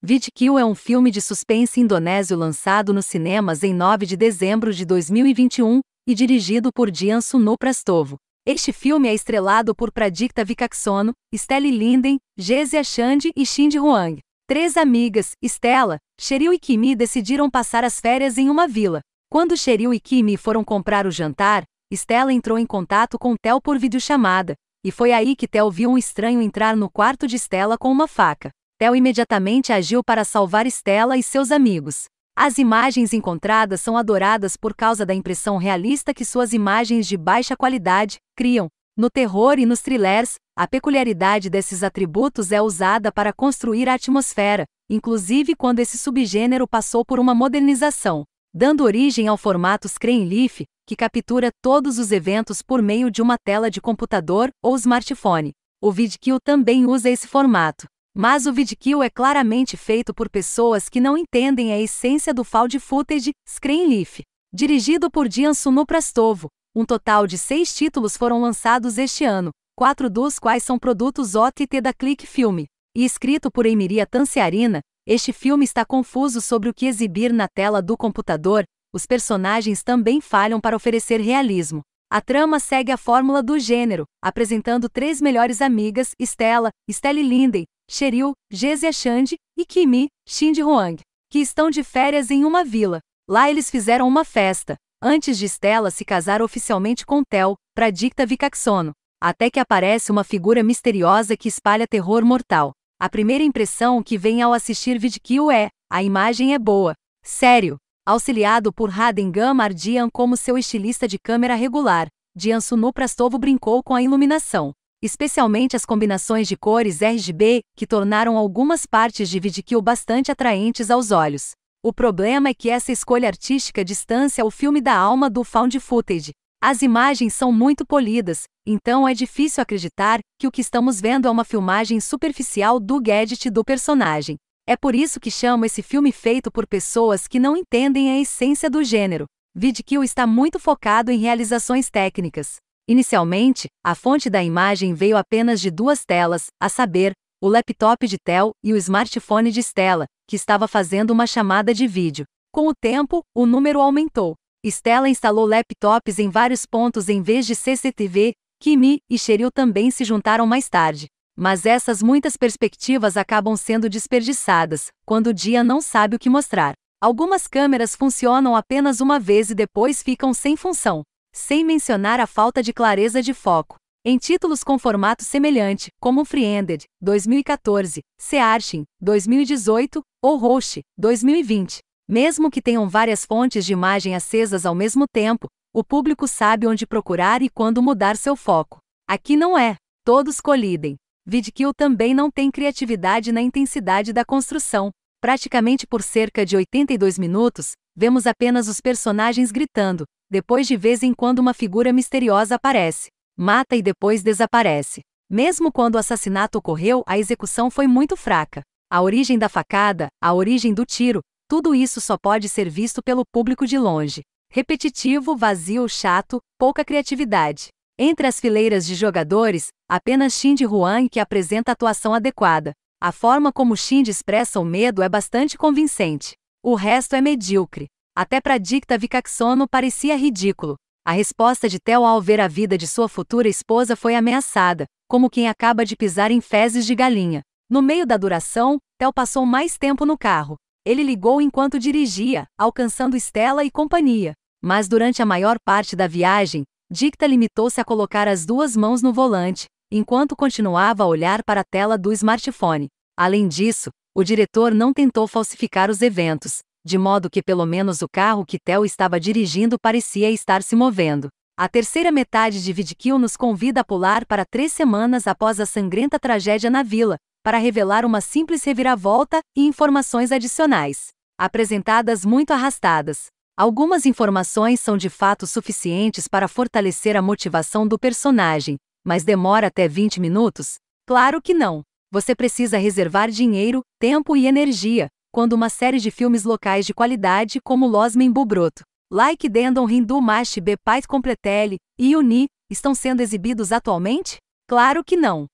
Vidkill é um filme de suspense indonésio lançado nos cinemas em 9 de dezembro de 2021 e dirigido por Dian Suno Prastovo. Este filme é estrelado por Pradikta Vikaksono, Stelle Linden, Gesia Shand e Shindy Huang. Três amigas, Stella, Cheryl e Kimi decidiram passar as férias em uma vila. Quando Cheryl e Kimi foram comprar o jantar, Stella entrou em contato com Tel por videochamada, e foi aí que Tel viu um estranho entrar no quarto de Stella com uma faca. Theo imediatamente agiu para salvar Stella e seus amigos. As imagens encontradas são adoradas por causa da impressão realista que suas imagens de baixa qualidade criam. No terror e nos thrillers, a peculiaridade desses atributos é usada para construir a atmosfera, inclusive quando esse subgênero passou por uma modernização, dando origem ao formato leaf, que captura todos os eventos por meio de uma tela de computador ou smartphone. O VidKill também usa esse formato. Mas o vidkill é claramente feito por pessoas que não entendem a essência do found footage, Screenleaf. Dirigido por Dian Sunoprastovo, um total de seis títulos foram lançados este ano, quatro dos quais são produtos OTT da Click Film. E escrito por Emiria Tanciarina, este filme está confuso sobre o que exibir na tela do computador, os personagens também falham para oferecer realismo. A trama segue a fórmula do gênero, apresentando três melhores amigas, Stella, Stelle Linden Cheryl, Gezia Shand e Kimi, Shinji Huang, que estão de férias em uma vila. Lá eles fizeram uma festa, antes de Stella se casar oficialmente com Tel, dicta Vicaxono, até que aparece uma figura misteriosa que espalha terror mortal. A primeira impressão que vem ao assistir Vidkill é, a imagem é boa. Sério. Auxiliado por Haden Ardian como seu estilista de câmera regular, Dian Suno Prastovo brincou com a iluminação especialmente as combinações de cores RGB, que tornaram algumas partes de Vidkill bastante atraentes aos olhos. O problema é que essa escolha artística distancia o filme da alma do found footage. As imagens são muito polidas, então é difícil acreditar que o que estamos vendo é uma filmagem superficial do gadget do personagem. É por isso que chamo esse filme feito por pessoas que não entendem a essência do gênero. Vidkill está muito focado em realizações técnicas. Inicialmente, a fonte da imagem veio apenas de duas telas, a saber, o laptop de Tel e o smartphone de Stella, que estava fazendo uma chamada de vídeo. Com o tempo, o número aumentou. Stella instalou laptops em vários pontos em vez de CCTV, Kimi e Cheryl também se juntaram mais tarde. Mas essas muitas perspectivas acabam sendo desperdiçadas, quando o dia não sabe o que mostrar. Algumas câmeras funcionam apenas uma vez e depois ficam sem função sem mencionar a falta de clareza de foco. Em títulos com formato semelhante, como Freeended, 2014, Searching, 2018, ou Roche, 2020. Mesmo que tenham várias fontes de imagem acesas ao mesmo tempo, o público sabe onde procurar e quando mudar seu foco. Aqui não é. Todos colidem. VidKill também não tem criatividade na intensidade da construção. Praticamente por cerca de 82 minutos, vemos apenas os personagens gritando, depois de vez em quando uma figura misteriosa aparece, mata e depois desaparece. Mesmo quando o assassinato ocorreu, a execução foi muito fraca. A origem da facada, a origem do tiro, tudo isso só pode ser visto pelo público de longe. Repetitivo, vazio, chato, pouca criatividade. Entre as fileiras de jogadores, apenas Shinji de Huang que apresenta atuação adequada. A forma como Shind expressa o medo é bastante convincente. O resto é medíocre. Até para Dicta Vikaxono parecia ridículo. A resposta de Theo ao ver a vida de sua futura esposa foi ameaçada, como quem acaba de pisar em fezes de galinha. No meio da duração, Theo passou mais tempo no carro. Ele ligou enquanto dirigia, alcançando Stella e companhia. Mas durante a maior parte da viagem, Dicta limitou-se a colocar as duas mãos no volante, enquanto continuava a olhar para a tela do smartphone. Além disso, o diretor não tentou falsificar os eventos, de modo que pelo menos o carro que Theo estava dirigindo parecia estar se movendo. A terceira metade de Vidkill nos convida a pular para três semanas após a sangrenta tragédia na vila, para revelar uma simples reviravolta e informações adicionais, apresentadas muito arrastadas. Algumas informações são de fato suficientes para fortalecer a motivação do personagem, mas demora até 20 minutos? Claro que não. Você precisa reservar dinheiro, tempo e energia, quando uma série de filmes locais de qualidade como Los Membubroto, Like Dendon Hindu Mash Bepait Completele e Uni estão sendo exibidos atualmente? Claro que não.